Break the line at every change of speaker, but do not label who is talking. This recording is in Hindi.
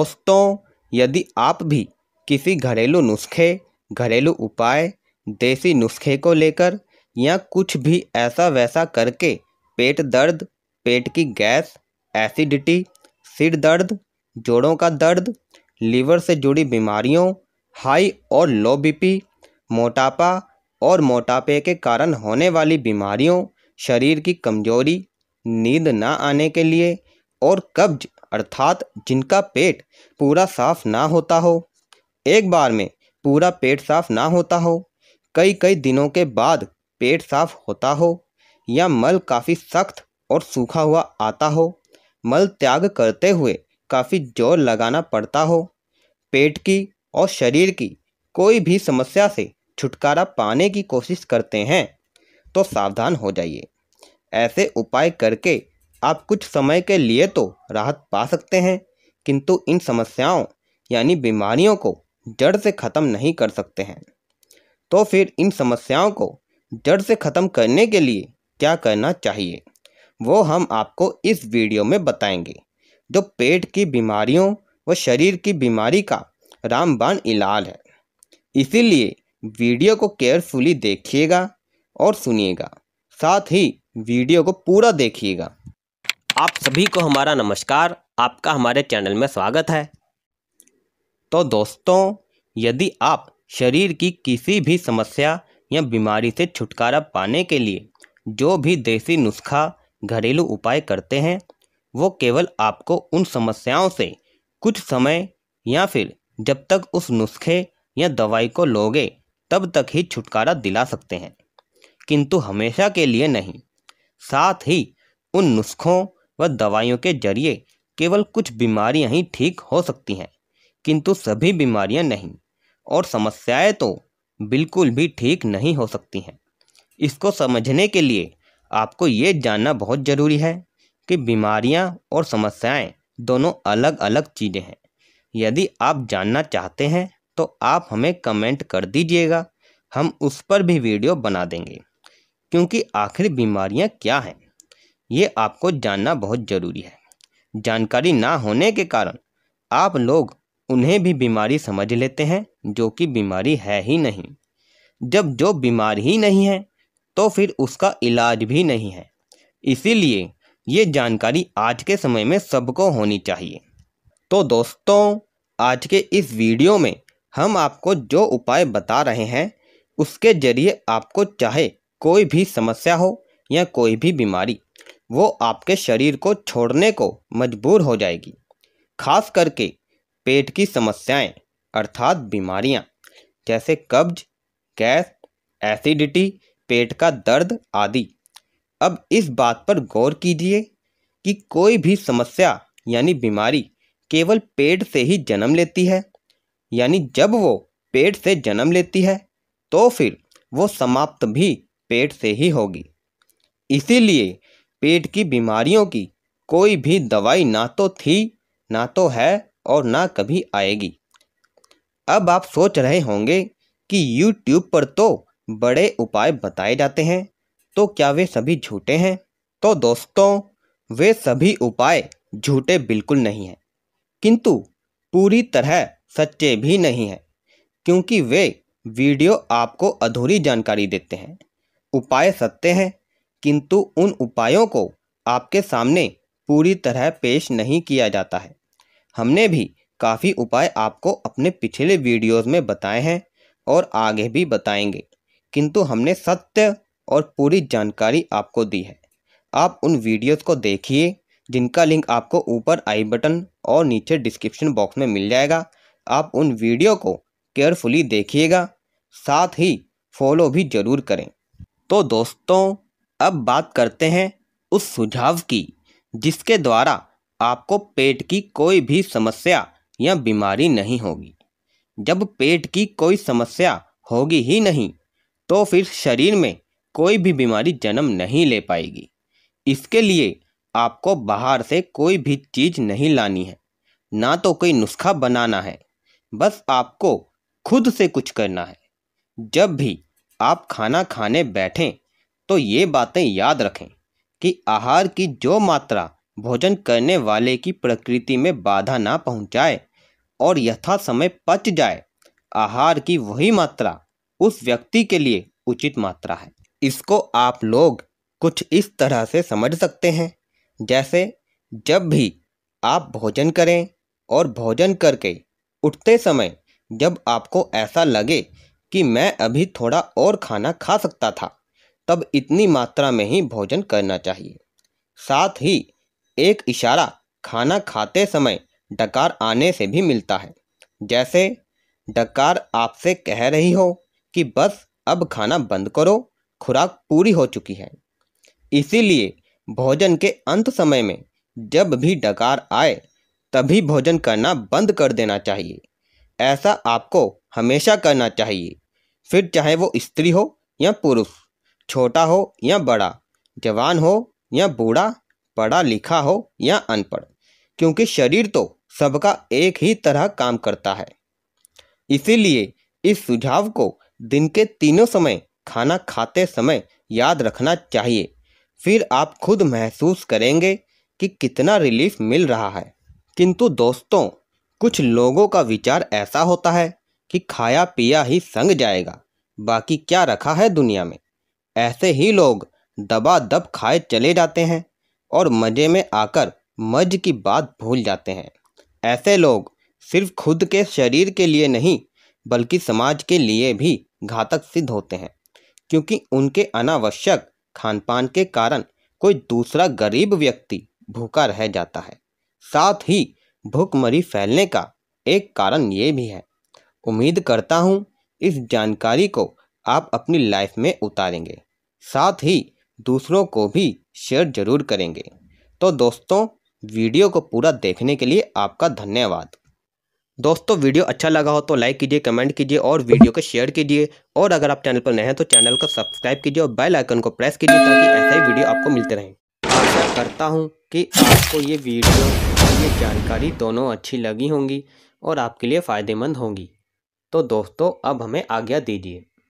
दोस्तों यदि आप भी किसी घरेलू नुस्खे घरेलू उपाय देसी नुस्खे को लेकर या कुछ भी ऐसा वैसा करके पेट दर्द पेट की गैस एसिडिटी सिर दर्द जोड़ों का दर्द लीवर से जुड़ी बीमारियों हाई और लो बीपी मोटापा और मोटापे के कारण होने वाली बीमारियों शरीर की कमजोरी नींद ना आने के लिए और कब्ज अर्थात जिनका पेट पूरा साफ ना होता हो एक बार में पूरा पेट साफ ना होता हो कई कई दिनों के बाद पेट साफ होता हो या मल काफ़ी सख्त और सूखा हुआ आता हो मल त्याग करते हुए काफ़ी जोर लगाना पड़ता हो पेट की और शरीर की कोई भी समस्या से छुटकारा पाने की कोशिश करते हैं तो सावधान हो जाइए ऐसे उपाय करके आप कुछ समय के लिए तो राहत पा सकते हैं किंतु इन समस्याओं यानी बीमारियों को जड़ से ख़त्म नहीं कर सकते हैं तो फिर इन समस्याओं को जड़ से ख़त्म करने के लिए क्या करना चाहिए वो हम आपको इस वीडियो में बताएंगे जो पेट की बीमारियों व शरीर की बीमारी का रामबाण इलाज है इसीलिए वीडियो को केयरफुली देखिएगा और सुनिएगा साथ ही वीडियो को पूरा देखिएगा आप सभी को हमारा नमस्कार आपका हमारे चैनल में स्वागत है तो दोस्तों यदि आप शरीर की किसी भी समस्या या बीमारी से छुटकारा पाने के लिए जो भी देसी नुस्खा घरेलू उपाय करते हैं वो केवल आपको उन समस्याओं से कुछ समय या फिर जब तक उस नुस्खे या दवाई को लोगे तब तक ही छुटकारा दिला सकते हैं किंतु हमेशा के लिए नहीं साथ ही उन नुस्खों व दवाइयों के जरिए केवल कुछ बीमारियां ही ठीक हो सकती हैं किंतु सभी बीमारियां नहीं और समस्याएं तो बिल्कुल भी ठीक नहीं हो सकती हैं इसको समझने के लिए आपको ये जानना बहुत ज़रूरी है कि बीमारियां और समस्याएं दोनों अलग अलग चीज़ें हैं यदि आप जानना चाहते हैं तो आप हमें कमेंट कर दीजिएगा हम उस पर भी वीडियो बना देंगे क्योंकि आखिर बीमारियां क्या हैं ये आपको जानना बहुत ज़रूरी है जानकारी ना होने के कारण आप लोग उन्हें भी बीमारी समझ लेते हैं जो कि बीमारी है ही नहीं जब जो बीमार ही नहीं है तो फिर उसका इलाज भी नहीं है इसीलिए ये जानकारी आज के समय में सबको होनी चाहिए तो दोस्तों आज के इस वीडियो में हम आपको जो उपाय बता रहे हैं उसके ज़रिए आपको चाहे कोई भी समस्या हो या कोई भी बीमारी वो आपके शरीर को छोड़ने को मजबूर हो जाएगी खास करके पेट की समस्याएं अर्थात बीमारियां जैसे कब्ज गैस एसिडिटी पेट का दर्द आदि अब इस बात पर गौर कीजिए कि कोई भी समस्या यानी बीमारी केवल पेट से ही जन्म लेती है यानी जब वो पेट से जन्म लेती है तो फिर वो समाप्त भी पेट से ही होगी इसीलिए पेट की बीमारियों की कोई भी दवाई ना तो थी ना तो है और ना कभी आएगी अब आप सोच रहे होंगे कि YouTube पर तो बड़े उपाय बताए जाते हैं तो क्या वे सभी झूठे हैं तो दोस्तों वे सभी उपाय झूठे बिल्कुल नहीं हैं किंतु पूरी तरह सच्चे भी नहीं हैं क्योंकि वे वीडियो आपको अधूरी जानकारी देते हैं उपाय सत्य हैं किंतु उन उपायों को आपके सामने पूरी तरह पेश नहीं किया जाता है हमने भी काफ़ी उपाय आपको अपने पिछले वीडियोस में बताए हैं और आगे भी बताएंगे किंतु हमने सत्य और पूरी जानकारी आपको दी है आप उन वीडियोस को देखिए जिनका लिंक आपको ऊपर आई बटन और नीचे डिस्क्रिप्शन बॉक्स में मिल जाएगा आप उन वीडियो को केयरफुली देखिएगा साथ ही फॉलो भी ज़रूर करें तो दोस्तों अब बात करते हैं उस सुझाव की जिसके द्वारा आपको पेट की कोई भी समस्या या बीमारी नहीं होगी जब पेट की कोई समस्या होगी ही नहीं तो फिर शरीर में कोई भी बीमारी जन्म नहीं ले पाएगी इसके लिए आपको बाहर से कोई भी चीज़ नहीं लानी है ना तो कोई नुस्खा बनाना है बस आपको खुद से कुछ करना है जब भी आप खाना खाने बैठें तो ये बातें याद रखें कि आहार की जो मात्रा भोजन करने वाले की प्रकृति में बाधा ना पहुंचाए और यथा समय पच जाए आहार की वही मात्रा उस व्यक्ति के लिए उचित मात्रा है इसको आप लोग कुछ इस तरह से समझ सकते हैं जैसे जब भी आप भोजन करें और भोजन करके उठते समय जब आपको ऐसा लगे कि मैं अभी थोड़ा और खाना खा सकता था तब इतनी मात्रा में ही भोजन करना चाहिए साथ ही एक इशारा खाना खाते समय डकार आने से भी मिलता है जैसे डकार आपसे कह रही हो कि बस अब खाना बंद करो खुराक पूरी हो चुकी है इसीलिए भोजन के अंत समय में जब भी डकार आए तभी भोजन करना बंद कर देना चाहिए ऐसा आपको हमेशा करना चाहिए फिर चाहे वो स्त्री हो या पुरुष छोटा हो या बड़ा जवान हो या बूढ़ा पढ़ा लिखा हो या अनपढ़ क्योंकि शरीर तो सबका एक ही तरह काम करता है इसीलिए इस सुझाव को दिन के तीनों समय खाना खाते समय याद रखना चाहिए फिर आप खुद महसूस करेंगे कि कितना रिलीफ मिल रहा है किंतु दोस्तों कुछ लोगों का विचार ऐसा होता है कि खाया पिया ही संग जाएगा बाकी क्या रखा है दुनिया में ऐसे ही लोग दबा दब खाए चले जाते हैं और मज़े में आकर मज की बात भूल जाते हैं ऐसे लोग सिर्फ खुद के शरीर के लिए नहीं बल्कि समाज के लिए भी घातक सिद्ध होते हैं क्योंकि उनके अनावश्यक खानपान के कारण कोई दूसरा गरीब व्यक्ति भूखा रह जाता है साथ ही भूखमरी फैलने का एक कारण ये भी है उम्मीद करता हूँ इस जानकारी को आप अपनी लाइफ में उतारेंगे साथ ही दूसरों को भी शेयर ज़रूर करेंगे तो दोस्तों वीडियो को पूरा देखने के लिए आपका धन्यवाद दोस्तों वीडियो अच्छा लगा हो तो लाइक कीजिए कमेंट कीजिए और वीडियो को शेयर कीजिए और अगर आप चैनल पर नए हैं तो चैनल को सब्सक्राइब कीजिए और बेल आइकन को प्रेस कीजिए ताकि ऐसे ही वीडियो आपको मिलते रहें आशा करता हूँ कि आपको ये वीडियो और ये जानकारी दोनों अच्छी लगी होंगी और आपके लिए फ़ायदेमंद होंगी तो दोस्तों अब हमें आज्ञा दीजिए